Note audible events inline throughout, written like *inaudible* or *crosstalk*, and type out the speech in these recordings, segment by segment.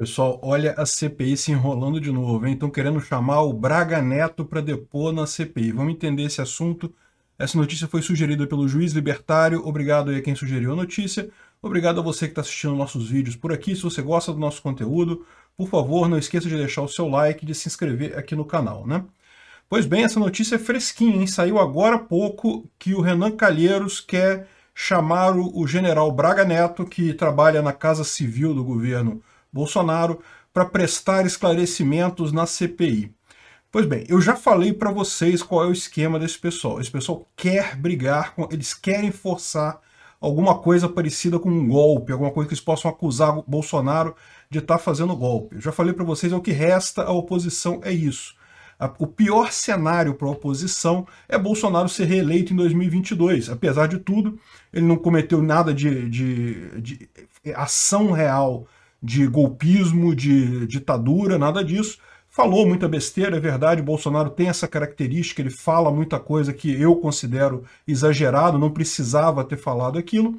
Pessoal, olha a CPI se enrolando de novo, hein? Estão querendo chamar o Braga Neto para depor na CPI. Vamos entender esse assunto. Essa notícia foi sugerida pelo juiz libertário. Obrigado aí a quem sugeriu a notícia. Obrigado a você que está assistindo nossos vídeos por aqui. Se você gosta do nosso conteúdo, por favor, não esqueça de deixar o seu like e de se inscrever aqui no canal, né? Pois bem, essa notícia é fresquinha, hein? Saiu agora há pouco que o Renan Calheiros quer chamar o general Braga Neto, que trabalha na Casa Civil do governo Bolsonaro para prestar esclarecimentos na CPI. Pois bem, eu já falei para vocês qual é o esquema desse pessoal. Esse pessoal quer brigar, com, eles querem forçar alguma coisa parecida com um golpe, alguma coisa que eles possam acusar o Bolsonaro de estar tá fazendo golpe. Eu já falei para vocês, é o que resta à oposição é isso. A, o pior cenário para a oposição é Bolsonaro ser reeleito em 2022. Apesar de tudo, ele não cometeu nada de, de, de ação real de golpismo, de ditadura, nada disso. Falou muita besteira, é verdade, Bolsonaro tem essa característica, ele fala muita coisa que eu considero exagerado, não precisava ter falado aquilo,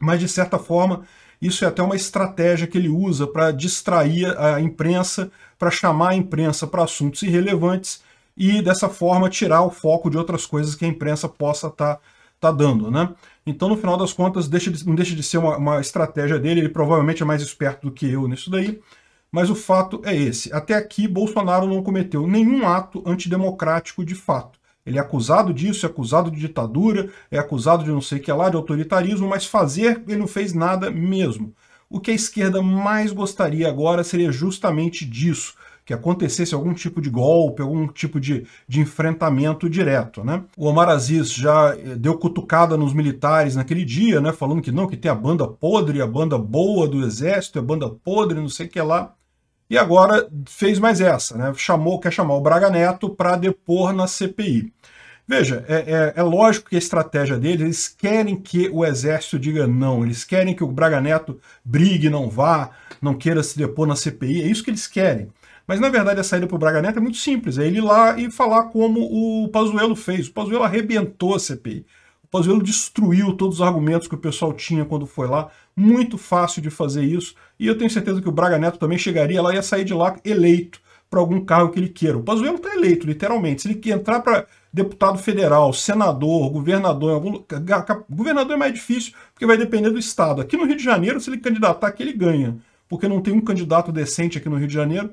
mas de certa forma isso é até uma estratégia que ele usa para distrair a imprensa, para chamar a imprensa para assuntos irrelevantes e dessa forma tirar o foco de outras coisas que a imprensa possa estar tá, tá dando, né? Então, no final das contas, deixa de, não deixa de ser uma, uma estratégia dele, ele provavelmente é mais esperto do que eu nisso daí, mas o fato é esse. Até aqui, Bolsonaro não cometeu nenhum ato antidemocrático de fato. Ele é acusado disso, é acusado de ditadura, é acusado de não sei o que lá, de autoritarismo, mas fazer ele não fez nada mesmo. O que a esquerda mais gostaria agora seria justamente disso, que acontecesse algum tipo de golpe, algum tipo de, de enfrentamento direto. Né? O Omar Aziz já eh, deu cutucada nos militares naquele dia, né, falando que não, que tem a banda podre, a banda boa do exército, a é banda podre, não sei o que lá. E agora fez mais essa, né? Chamou, quer chamar o Braga Neto para depor na CPI. Veja, é, é, é, lógico que a estratégia deles, eles querem que o exército diga não, eles querem que o Braga Neto brigue, não vá, não queira se depor na CPI, é isso que eles querem. Mas na verdade a saída para o Braga Neto é muito simples, é ele ir lá e falar como o Pazuello fez. O Pazuello arrebentou a CPI. O Pazuello destruiu todos os argumentos que o pessoal tinha quando foi lá. Muito fácil de fazer isso. E eu tenho certeza que o Braga Neto também chegaria lá e ia sair de lá eleito para algum cargo que ele queira. O Pazuello está eleito, literalmente. Se ele quer entrar para deputado federal, senador, governador, em algum governador é mais difícil porque vai depender do estado. Aqui no Rio de Janeiro, se ele candidatar aqui, ele ganha, porque não tem um candidato decente aqui no Rio de Janeiro.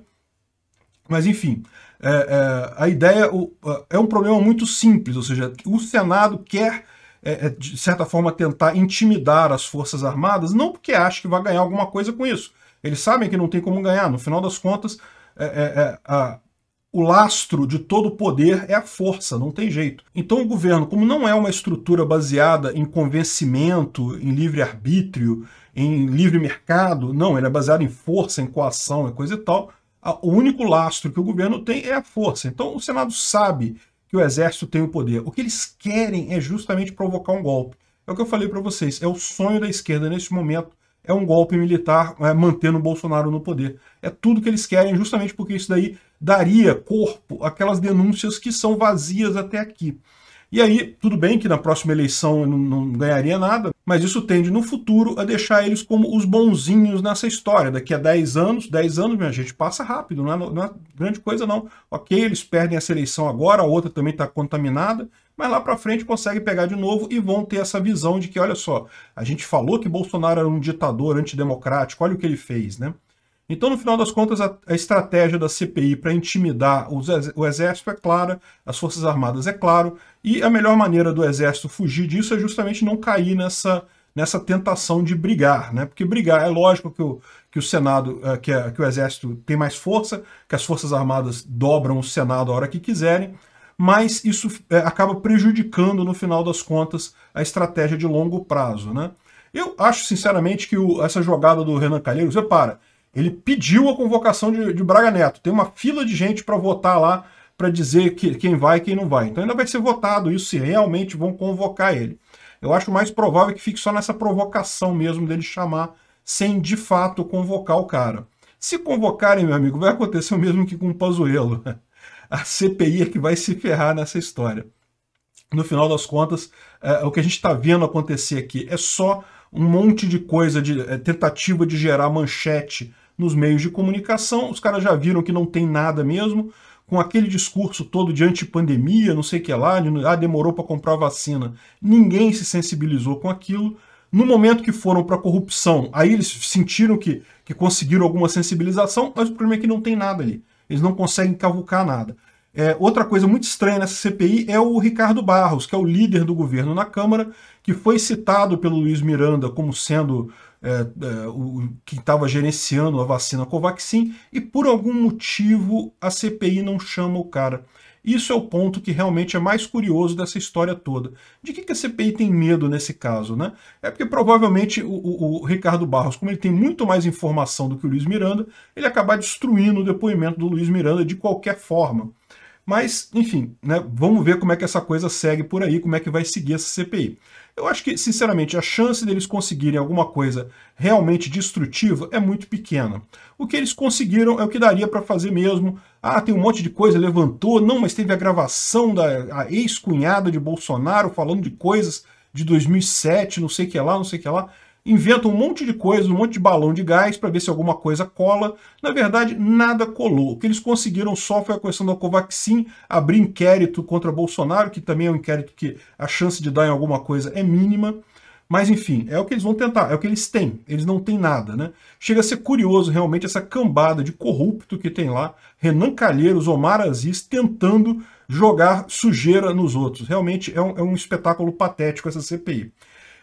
Mas, enfim, é, é, a ideia o, é um problema muito simples, ou seja, o Senado quer, é, é de certa forma, tentar intimidar as Forças Armadas, não porque acha que vai ganhar alguma coisa com isso. Eles sabem que não tem como ganhar, no final das contas, é, é, a, o lastro de todo o poder é a força, não tem jeito. Então o governo, como não é uma estrutura baseada em convencimento, em livre arbítrio, em livre mercado, não, ele é baseado em força, em coação, e coisa e tal, o único lastro que o governo tem é a força. Então o Senado sabe que o exército tem o poder. O que eles querem é justamente provocar um golpe. É o que eu falei para vocês, é o sonho da esquerda neste momento, é um golpe militar é, mantendo o Bolsonaro no poder. É tudo que eles querem, justamente porque isso daí daria corpo àquelas denúncias que são vazias até aqui. E aí, tudo bem que na próxima eleição não, não, ganharia nada, mas isso tende no futuro a deixar eles como os bonzinhos nessa história. Daqui a 10 anos, 10 anos, minha gente, passa rápido, não é, não é grande coisa não. Ok, eles perdem essa eleição agora, a outra também está contaminada, mas lá para frente consegue pegar de novo e vão ter essa visão de que, olha só, a gente falou que Bolsonaro era um ditador antidemocrático, olha o que ele fez, né? Então, no final das contas, a, a estratégia da CPI para intimidar os, o Exército é clara, as Forças Armadas é claro, e a melhor maneira do Exército fugir disso é justamente não cair nessa, nessa tentação de brigar, né? Porque brigar, é lógico que o, que o Senado, eh, que, que o Exército tem mais força, que as Forças Armadas dobram o Senado a hora que quiserem, mas isso é, acaba prejudicando, no final das contas, a estratégia de longo prazo, né? Eu acho, sinceramente, que o, essa jogada do Renan Calheiros, repara, ele pediu a convocação de, de Braga Neto. Tem uma fila de gente para votar lá para dizer que, quem vai e quem não vai. Então ainda vai ser votado isso se realmente vão convocar ele. Eu acho mais provável que fique só nessa provocação mesmo dele chamar sem de fato convocar o cara. Se convocarem, meu amigo, vai acontecer o mesmo que com o Pazuello. *laughs* A CPI é que vai se ferrar nessa história. No final das contas, é, o que a gente está vendo acontecer aqui é só um monte de coisa, de é, tentativa de gerar manchete nos meios de comunicação. Os caras já viram que não tem nada mesmo, com aquele discurso todo de antipandemia, não sei o que lá, de, ah, demorou para comprar vacina. Ninguém se sensibilizou com aquilo. No momento que foram para a corrupção, aí eles sentiram que, que conseguiram alguma sensibilização, mas o problema é que não tem nada ali. Eles não conseguem cavucar nada. É, outra coisa muito estranha nessa CPI é o Ricardo Barros, que é o líder do governo na Câmara, que foi citado pelo Luiz Miranda como sendo é, é, o, quem estava gerenciando a vacina Covaxin, e por algum motivo a CPI não chama o cara. Isso é o ponto que realmente é mais curioso dessa história toda. De que, que a CPI tem medo nesse caso, né? É porque provavelmente o, o, o, Ricardo Barros, como ele tem muito mais informação do que o Luiz Miranda, ele acaba destruindo o depoimento do Luiz Miranda de qualquer forma. Mas, enfim, né, vamos ver como é que essa coisa segue por aí, como é que vai seguir essa CPI. Eu acho que, sinceramente, a chance deles conseguirem alguma coisa realmente destrutiva é muito pequena. O que eles conseguiram é o que daria para fazer mesmo. Ah, tem um monte de coisa, levantou. Não, mas teve a gravação da ex-cunhada de Bolsonaro falando de coisas de 2007, não sei o que lá, não sei o que lá inventam um monte de coisa, um monte de balão de gás para ver se alguma coisa cola. Na verdade, nada colou. O que eles conseguiram só foi a questão da Covaxin abrir inquérito contra Bolsonaro, que também é um inquérito que a chance de dar em alguma coisa é mínima. Mas enfim, é o que eles vão tentar, é o que eles têm. Eles não têm nada, né? Chega a ser curioso realmente essa cambada de corrupto que tem lá, Renan Calheiros, Omar Aziz tentando jogar sujeira nos outros. Realmente é um, é um espetáculo patético essa CPI.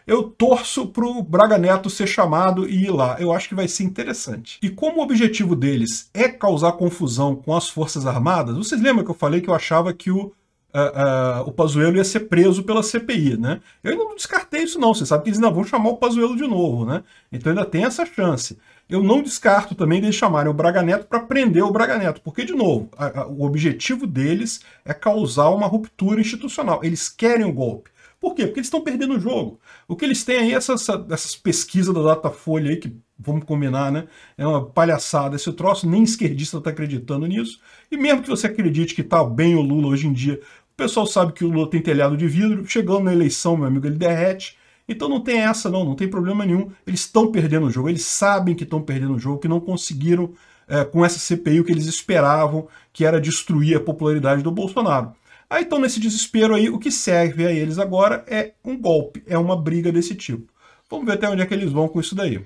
Eu torço para o Braga Neto ser chamado e ir lá. Eu acho que vai ser interessante. E como o objetivo deles é causar confusão com as Forças Armadas, vocês lembram que eu falei que eu achava que o Uh, uh, o Pazuello ia ser preso pela CPI, né? Eu ainda não descartei isso não, você sabe que eles ainda vão chamar o Pazuello de novo, né? Então ainda tem essa chance. Eu não descarto também eles chamarem o Braga Neto para prender o Braga Neto, porque, de novo, a, a, o objetivo deles é causar uma ruptura institucional. Eles querem o um golpe. Por quê? Porque eles estão perdendo o jogo. O que eles têm aí, é essas, essas pesquisas da Datafolha aí, que vamos combinar, né? É uma palhaçada esse troço, nem esquerdista está acreditando nisso. E mesmo que você acredite que está bem o Lula hoje em dia, o pessoal sabe que o Lula tem telhado de vidro, chegando na eleição, meu amigo, ele derrete. Então não tem essa não, não tem problema nenhum. Eles estão perdendo o jogo, eles sabem que estão perdendo o jogo, que não conseguiram é, com essa CPI o que eles esperavam, que era destruir a popularidade do Bolsonaro. Aí então, nesse desespero aí, o que serve a eles agora é um golpe, é uma briga desse tipo. Vamos ver até onde é que eles vão com isso daí.